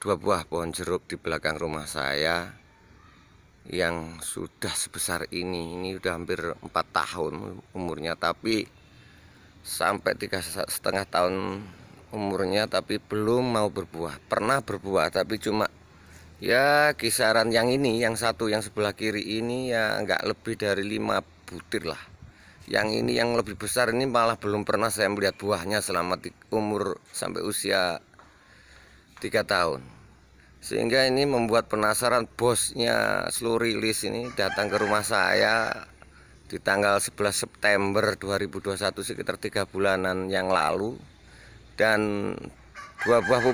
dua buah pohon jeruk di belakang rumah saya yang sudah sebesar ini ini sudah hampir 4 tahun umurnya tapi sampai tiga setengah tahun umurnya tapi belum mau berbuah pernah berbuah tapi cuma ya kisaran yang ini yang satu yang sebelah kiri ini ya nggak lebih dari lima butir lah yang ini yang lebih besar ini malah belum pernah saya melihat buahnya selama umur sampai usia tiga tahun sehingga ini membuat penasaran bosnya seluruh rilis ini datang ke rumah saya di tanggal 11 September 2021 sekitar tiga bulanan yang lalu dan dua buah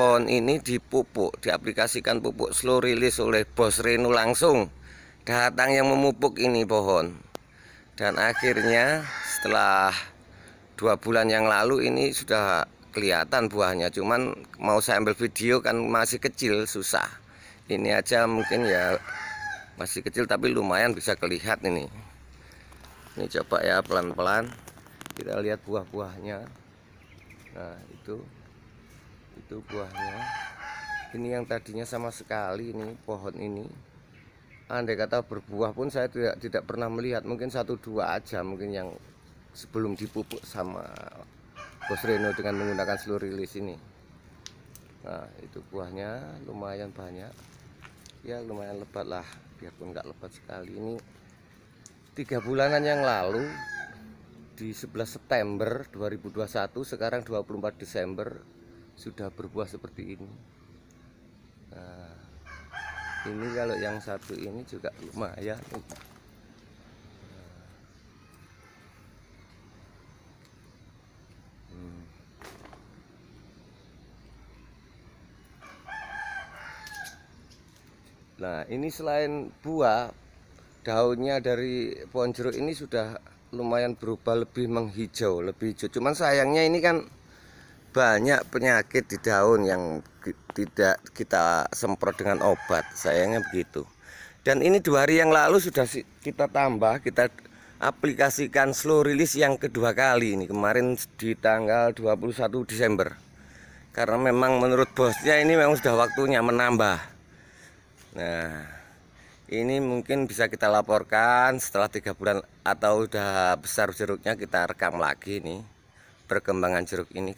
pohon ini dipupuk diaplikasikan pupuk slow release oleh bos Renu langsung datang yang memupuk ini pohon dan akhirnya setelah dua bulan yang lalu ini sudah kelihatan buahnya cuman mau saya ambil video kan masih kecil susah ini aja mungkin ya masih kecil tapi lumayan bisa kelihat ini ini coba ya pelan-pelan kita lihat buah-buahnya nah itu itu buahnya ini yang tadinya sama sekali ini pohon ini andai kata berbuah pun saya tidak tidak pernah melihat mungkin satu dua aja mungkin yang sebelum dipupuk sama Bos Reno dengan menggunakan seluruh rilis ini nah itu buahnya lumayan banyak ya lumayan lebat lah biarpun nggak lebat sekali ini tiga bulanan yang lalu di 11 September 2021 sekarang 24 Desember sudah berbuah seperti ini nah, ini kalau yang satu ini juga lumayan Nah ini selain buah daunnya dari pohon jeruk ini sudah lumayan berubah lebih menghijau lebih hijau cuman sayangnya ini kan banyak penyakit di daun yang tidak kita semprot dengan obat sayangnya begitu dan ini dua hari yang lalu sudah kita tambah kita aplikasikan slow release yang kedua kali ini kemarin di tanggal 21 Desember karena memang menurut bosnya ini memang sudah waktunya menambah Nah, ini mungkin bisa kita laporkan setelah tiga bulan atau udah besar jeruknya kita rekam lagi nih perkembangan jeruk ini.